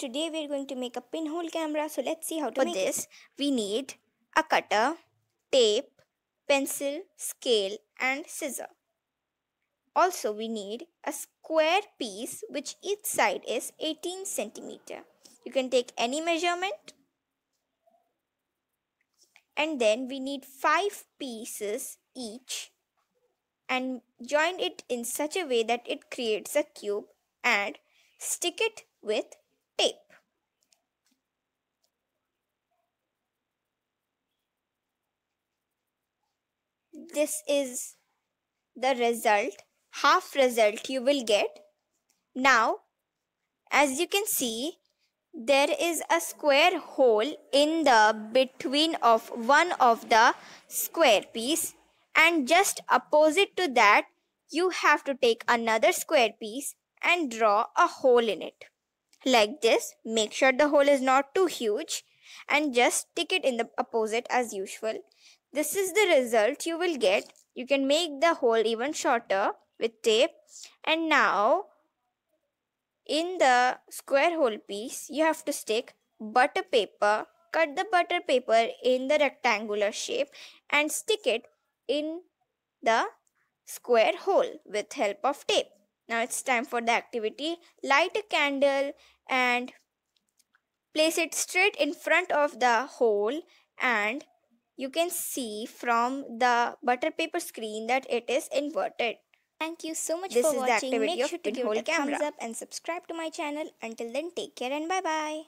today we're going to make a pinhole camera so let's see how to For make this, it. we need a cutter, tape, pencil, scale and scissor. Also we need a square piece which each side is 18 centimeter. You can take any measurement and then we need 5 pieces each and join it in such a way that it creates a cube and stick it with tape. This is the result, half result you will get. Now, as you can see, there is a square hole in the between of one of the square piece and just opposite to that you have to take another square piece and draw a hole in it like this make sure the hole is not too huge and just stick it in the opposite as usual this is the result you will get you can make the hole even shorter with tape and now in the square hole piece you have to stick butter paper cut the butter paper in the rectangular shape and stick it in the square hole with help of tape now it's time for the activity. Light a candle and place it straight in front of the hole and you can see from the butter paper screen that it is inverted. Thank you so much this for watching. Make sure to give it a camera. thumbs up and subscribe to my channel. Until then take care and bye bye.